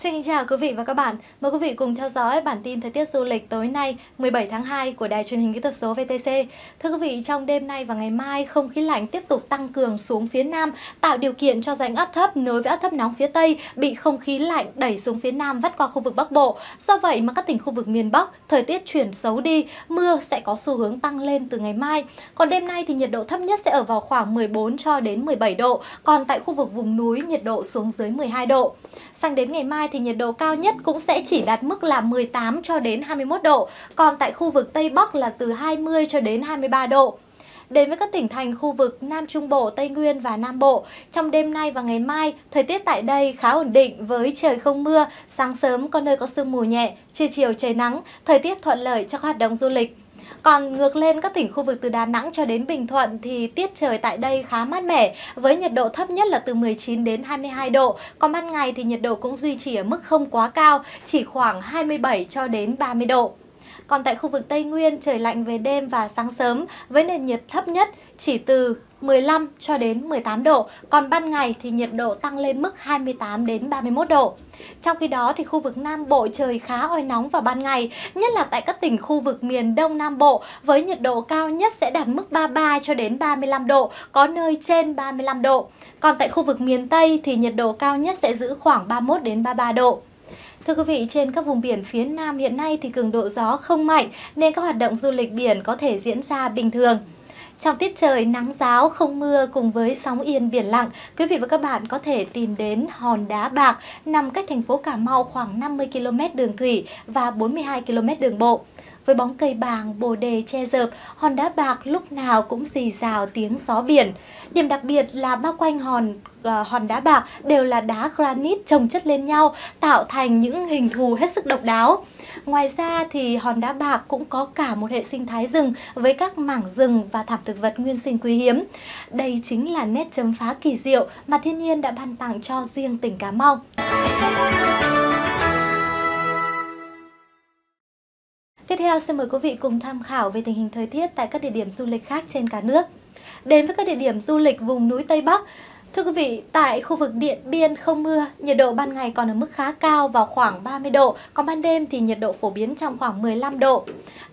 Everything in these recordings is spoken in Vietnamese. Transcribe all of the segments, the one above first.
Xin kính chào quý vị và các bạn. Mời quý vị cùng theo dõi bản tin thời tiết du lịch tối nay 17 tháng 2 của Đài truyền hình kỹ thuật số VTC. Thưa quý vị, trong đêm nay và ngày mai, không khí lạnh tiếp tục tăng cường xuống phía Nam, tạo điều kiện cho rãnh áp thấp nối với áp thấp nóng phía Tây bị không khí lạnh đẩy xuống phía Nam vắt qua khu vực Bắc Bộ. Do vậy mà các tỉnh khu vực miền Bắc, thời tiết chuyển xấu đi, mưa sẽ có xu hướng tăng lên từ ngày mai. Còn đêm nay thì nhiệt độ thấp nhất sẽ ở vào khoảng 14 cho đến 17 độ, còn tại khu vực vùng núi nhiệt độ xuống dưới 12 độ. Sang đến ngày mai thì nhiệt độ cao nhất cũng sẽ chỉ đạt mức là 18 cho đến 21 độ, còn tại khu vực Tây Bắc là từ 20 cho đến 23 độ. Đến với các tỉnh thành khu vực Nam Trung Bộ, Tây Nguyên và Nam Bộ, trong đêm nay và ngày mai, thời tiết tại đây khá ổn định với trời không mưa, sáng sớm có nơi có sương mù nhẹ, trưa chiều trời nắng, thời tiết thuận lợi cho các hoạt động du lịch. Còn ngược lên các tỉnh khu vực từ Đà Nẵng cho đến Bình Thuận thì tiết trời tại đây khá mát mẻ với nhiệt độ thấp nhất là từ 19 đến 22 độ. Còn ban ngày thì nhiệt độ cũng duy trì ở mức không quá cao, chỉ khoảng 27 cho đến 30 độ. Còn tại khu vực Tây Nguyên, trời lạnh về đêm và sáng sớm với nền nhiệt thấp nhất chỉ từ 15 cho đến 18 độ, còn ban ngày thì nhiệt độ tăng lên mức 28 đến 31 độ. Trong khi đó thì khu vực Nam Bộ trời khá oi nóng vào ban ngày, nhất là tại các tỉnh khu vực miền Đông Nam Bộ với nhiệt độ cao nhất sẽ đạt mức 33 cho đến 35 độ, có nơi trên 35 độ. Còn tại khu vực miền Tây thì nhiệt độ cao nhất sẽ giữ khoảng 31 đến 33 độ. Thưa quý vị, trên các vùng biển phía Nam hiện nay thì cường độ gió không mạnh nên các hoạt động du lịch biển có thể diễn ra bình thường. Trong tiết trời nắng giáo không mưa cùng với sóng yên biển lặng, quý vị và các bạn có thể tìm đến Hòn Đá Bạc nằm cách thành phố Cà Mau khoảng 50 km đường thủy và 42 km đường bộ. Với bóng cây bàng, bồ đề che dợp, hòn đá bạc lúc nào cũng rì rào tiếng gió biển. Điểm đặc biệt là bao quanh hòn ờ, hòn đá bạc đều là đá granite trồng chất lên nhau tạo thành những hình thù hết sức độc đáo. Ngoài ra thì hòn đá bạc cũng có cả một hệ sinh thái rừng với các mảng rừng và thảm thực vật nguyên sinh quý hiếm. Đây chính là nét chấm phá kỳ diệu mà thiên nhiên đã ban tặng cho riêng tỉnh Cà Mau. theo, vâng, xin mời quý vị cùng tham khảo về tình hình thời tiết tại các địa điểm du lịch khác trên cả nước. Đến với các địa điểm du lịch vùng núi Tây Bắc, Thưa quý vị, tại khu vực Điện Biên không mưa, nhiệt độ ban ngày còn ở mức khá cao vào khoảng 30 độ, còn ban đêm thì nhiệt độ phổ biến trong khoảng 15 độ.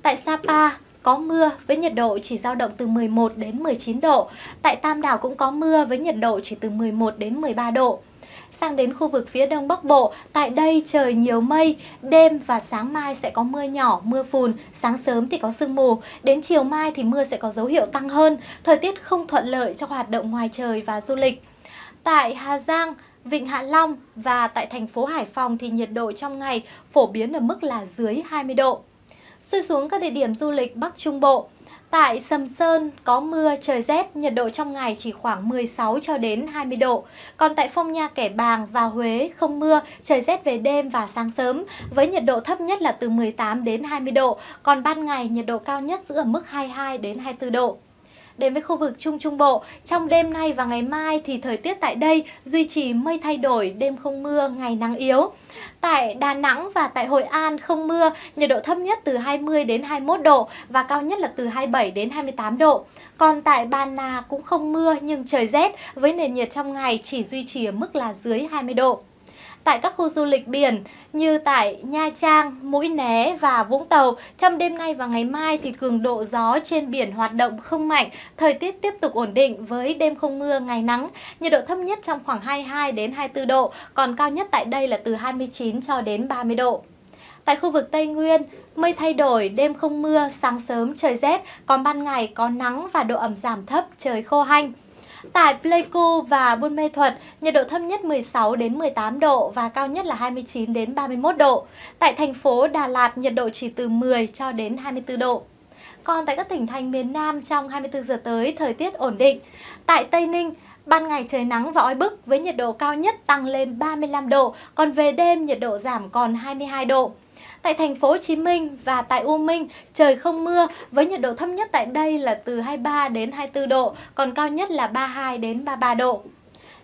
Tại Sapa, có mưa với nhiệt độ chỉ dao động từ 11 đến 19 độ. Tại Tam Đảo cũng có mưa với nhiệt độ chỉ từ 11 đến 13 độ. Sang đến khu vực phía đông bắc bộ, tại đây trời nhiều mây, đêm và sáng mai sẽ có mưa nhỏ, mưa phùn, sáng sớm thì có sương mù, đến chiều mai thì mưa sẽ có dấu hiệu tăng hơn, thời tiết không thuận lợi cho hoạt động ngoài trời và du lịch. Tại Hà Giang, Vịnh Hạ Long và tại thành phố Hải Phòng thì nhiệt độ trong ngày phổ biến ở mức là dưới 20 độ. Xuôi xuống các địa điểm du lịch Bắc Trung Bộ, Tại Sầm Sơn có mưa, trời rét, nhiệt độ trong ngày chỉ khoảng 16 cho đến 20 độ. Còn tại Phong Nha, Kẻ Bàng và Huế không mưa, trời rét về đêm và sáng sớm với nhiệt độ thấp nhất là từ 18 đến 20 độ, còn ban ngày nhiệt độ cao nhất giữ ở mức 22 đến 24 độ. Đến với khu vực Trung Trung Bộ, trong đêm nay và ngày mai thì thời tiết tại đây duy trì mây thay đổi, đêm không mưa, ngày nắng yếu. Tại Đà Nẵng và tại Hội An không mưa, nhiệt độ thấp nhất từ 20 đến 21 độ và cao nhất là từ 27 đến 28 độ. Còn tại Ba Na cũng không mưa nhưng trời rét với nền nhiệt trong ngày chỉ duy trì ở mức là dưới 20 độ tại các khu du lịch biển như tại Nha Trang, Mũi Né và Vũng Tàu. Trong đêm nay và ngày mai thì cường độ gió trên biển hoạt động không mạnh, thời tiết tiếp tục ổn định với đêm không mưa, ngày nắng. Nhiệt độ thấp nhất trong khoảng 22 đến 24 độ, còn cao nhất tại đây là từ 29 cho đến 30 độ. Tại khu vực Tây Nguyên, mây thay đổi, đêm không mưa, sáng sớm trời rét, còn ban ngày có nắng và độ ẩm giảm thấp, trời khô hanh. Tại Pleiku và Buôn Mê Thuật, nhiệt độ thấp nhất 16 đến 18 độ và cao nhất là 29 đến 31 độ. Tại thành phố Đà Lạt, nhiệt độ chỉ từ 10 cho đến 24 độ. Còn tại các tỉnh thành miền Nam trong 24 giờ tới, thời tiết ổn định. Tại Tây Ninh, ban ngày trời nắng và oi bức với nhiệt độ cao nhất tăng lên 35 độ, còn về đêm nhiệt độ giảm còn 22 độ. Tại thành phố Hồ Chí Minh và tại U Minh, trời không mưa với nhiệt độ thấp nhất tại đây là từ 23 đến 24 độ, còn cao nhất là 32 đến 33 độ.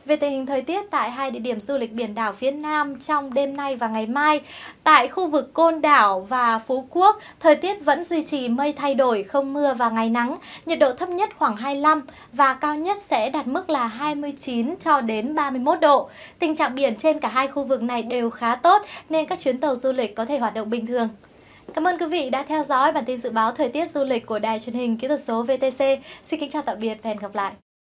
Về tình hình thời tiết tại hai địa điểm du lịch biển đảo phía Nam trong đêm nay và ngày mai, tại khu vực Côn Đảo và Phú Quốc, thời tiết vẫn duy trì mây thay đổi, không mưa và ngày nắng, nhiệt độ thấp nhất khoảng 25 và cao nhất sẽ đạt mức là 29 cho đến 31 độ. Tình trạng biển trên cả hai khu vực này đều khá tốt nên các chuyến tàu du lịch có thể hoạt động bình thường. Cảm ơn quý vị đã theo dõi bản tin dự báo thời tiết du lịch của Đài truyền hình kỹ thuật số VTC. Xin kính chào tạm biệt và hẹn gặp lại.